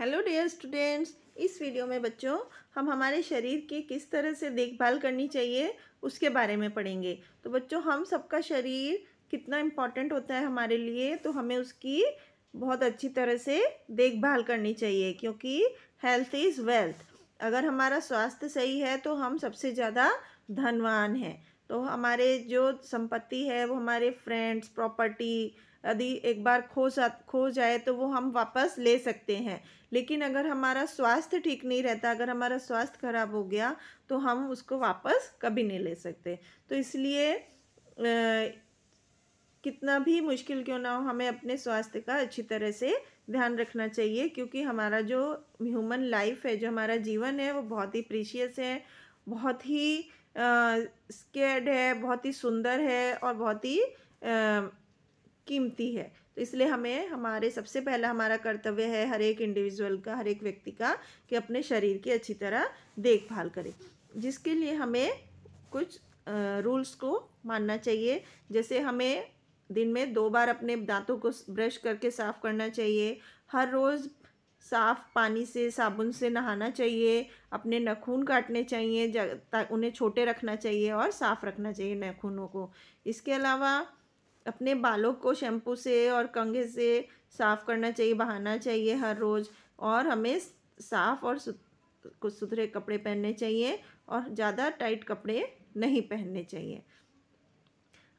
hello dear students इस video में बच्चों हम हमारे शरीर की किस तरह से देखभाल करनी चाहिए उसके बारे में पढ़ेंगे तो बच्चों हम सबका शरीर कितना इम्पॉर्टेंट होता है हमारे लिए तो हमें उसकी बहुत अच्छी तरह से देखभाल करनी चाहिए क्योंकि हेल्थ इज़ वेल्थ अगर हमारा स्वास्थ्य सही है तो हम सबसे ज़्यादा धनवान हैं तो हमारे जो संपत्ति है वो हमारे फ्रेंड्स प्रॉपर्टी यदि एक बार खो जा खो जाए तो वो हम वापस ले सकते हैं लेकिन अगर हमारा स्वास्थ्य ठीक नहीं रहता अगर हमारा स्वास्थ्य खराब हो गया तो हम उसको वापस कभी नहीं ले सकते तो इसलिए कितना भी मुश्किल क्यों ना हो हमें अपने स्वास्थ्य का अच्छी तरह से ध्यान रखना चाहिए क्योंकि हमारा जो ह्यूमन लाइफ है जो हमारा जीवन है वो बहुत ही प्रीशियस है बहुत ही स्केर्ड है बहुत ही सुंदर है और बहुत ही कीमती है तो इसलिए हमें हमारे सबसे पहला हमारा कर्तव्य है हर एक इंडिविजुअल का हर एक व्यक्ति का कि अपने शरीर की अच्छी तरह देखभाल करें जिसके लिए हमें कुछ रूल्स को मानना चाहिए जैसे हमें दिन में दो बार अपने दांतों को ब्रश करके साफ़ करना चाहिए हर रोज़ साफ़ पानी से साबुन से नहाना चाहिए अपने नखून काटने चाहिए उन्हें छोटे रखना चाहिए और साफ़ रखना चाहिए नखूनों को इसके अलावा अपने बालों को शैम्पू से और कंघे से साफ़ करना चाहिए बहाना चाहिए हर रोज़ और हमें साफ़ और कुछ सुथरे कपड़े पहनने चाहिए और ज़्यादा टाइट कपड़े नहीं पहनने चाहिए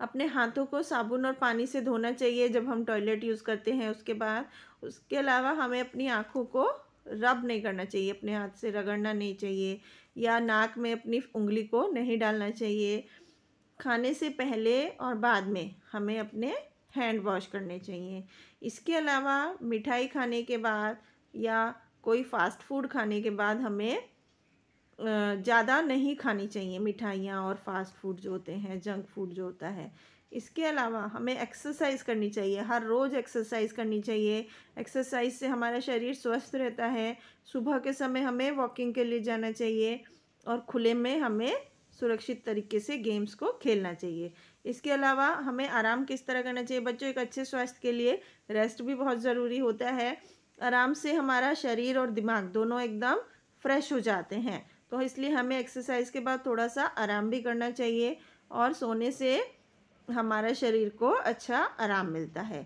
अपने हाथों को साबुन और पानी से धोना चाहिए जब हम टॉयलेट यूज़ करते हैं उसके बाद उसके अलावा हमें अपनी आँखों को रब नहीं करना चाहिए अपने हाथ से रगड़ना नहीं चाहिए या नाक में अपनी उंगली को नहीं डालना चाहिए खाने से पहले और बाद में हमें अपने हैंड वॉश करने चाहिए इसके अलावा मिठाई खाने के बाद या कोई फास्ट फूड खाने के बाद हमें ज़्यादा नहीं खानी चाहिए मिठाइयाँ और फास्ट फूड जो होते हैं जंक फूड जो होता है इसके अलावा हमें एक्सरसाइज करनी चाहिए हर रोज़ एक्सरसाइज करनी चाहिए एक्सरसाइज से हमारा शरीर स्वस्थ रहता है सुबह के समय हमें वॉकिंग के लिए जाना चाहिए और खुले में हमें सुरक्षित तरीके से गेम्स को खेलना चाहिए इसके अलावा हमें आराम किस तरह करना चाहिए बच्चों एक अच्छे स्वास्थ्य के लिए रेस्ट भी बहुत ज़रूरी होता है आराम से हमारा शरीर और दिमाग दोनों एकदम फ्रेश हो जाते हैं तो इसलिए हमें एक्सरसाइज के बाद थोड़ा सा आराम भी करना चाहिए और सोने से हमारा शरीर को अच्छा आराम मिलता है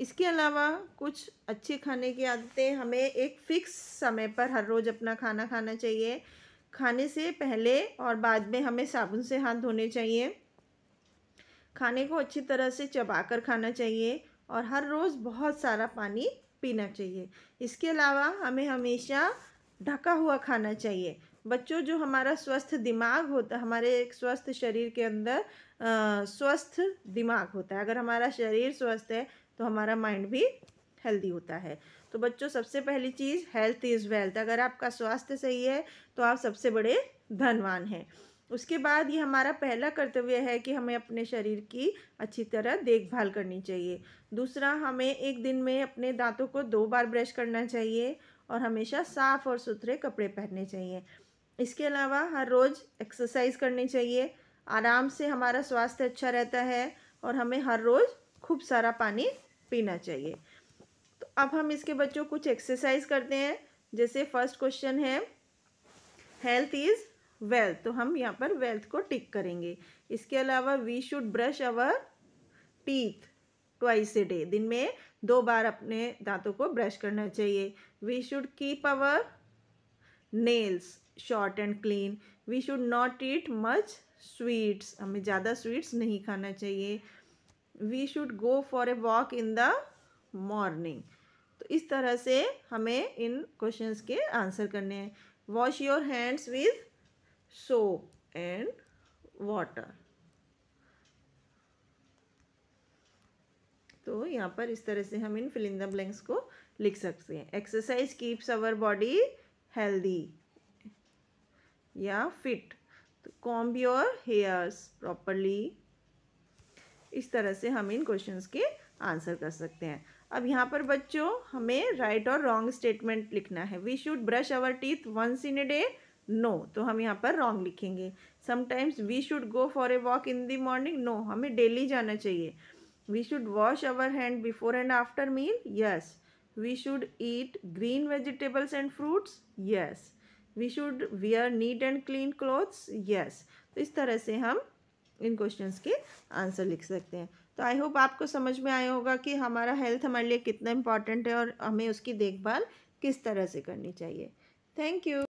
इसके अलावा कुछ अच्छे खाने की आदतें हमें एक फ़िक्स समय पर हर रोज़ अपना खाना खाना चाहिए खाने से पहले और बाद में हमें साबुन से हाथ धोने चाहिए खाने को अच्छी तरह से चबाकर खाना चाहिए और हर रोज़ बहुत सारा पानी पीना चाहिए इसके अलावा हमें हमेशा ढका हुआ खाना चाहिए बच्चों जो हमारा स्वस्थ दिमाग होता है हमारे एक स्वस्थ शरीर के अंदर स्वस्थ दिमाग होता है अगर हमारा शरीर स्वस्थ है तो हमारा माइंड भी हेल्दी होता है तो बच्चों सबसे पहली चीज़ हेल्थ इज़ वेल्थ अगर आपका स्वास्थ्य सही है तो आप सबसे बड़े धनवान हैं उसके बाद ये हमारा पहला कर्तव्य है कि हमें अपने शरीर की अच्छी तरह देखभाल करनी चाहिए दूसरा हमें एक दिन में अपने दांतों को दो बार ब्रश करना चाहिए और हमेशा साफ़ और सुथरे कपड़े पहनने चाहिए इसके अलावा हर रोज़ एक्सरसाइज करनी चाहिए आराम से हमारा स्वास्थ्य अच्छा रहता है और हमें हर रोज़ खूब सारा पानी पीना चाहिए तो अब हम इसके बच्चों कुछ एक्सरसाइज करते हैं जैसे फर्स्ट क्वेश्चन है हेल्थ इज़ वेल्थ तो हम यहाँ पर वेल्थ को टिक करेंगे इसके अलावा we should brush our teeth twice a day दिन में दो बार अपने दांतों को ब्रश करना चाहिए we should keep our nails short and clean we should not eat much sweets हमें ज़्यादा sweets नहीं खाना चाहिए we should go for a walk in the morning तो इस तरह से हमें इन questions के आंसर करने हैं wash your hands with soap and water तो यहाँ पर इस तरह से हम इन फिलिंग द ब्लैंक्स को लिख सकते हैं exercise keeps our body healthy या फिट तो कॉम्ब योर हेयर्स प्रॉपरली इस तरह से हम इन क्वेश्चंस के आंसर कर सकते हैं अब यहाँ पर बच्चों हमें राइट और रॉन्ग स्टेटमेंट लिखना है we should brush our teeth once in a day no तो हम यहाँ पर रॉन्ग लिखेंगे sometimes we should go for a walk in the morning no हमें डेली जाना चाहिए we should wash our hand before and after meal yes we should eat green vegetables and fruits yes we should wear neat and clean clothes yes तो इस तरह से हम इन questions के answer लिख सकते हैं तो आई होप आपको समझ में आया होगा कि हमारा हेल्थ हमारे लिए कितना इम्पॉर्टेंट है और हमें उसकी देखभाल किस तरह से करनी चाहिए थैंक यू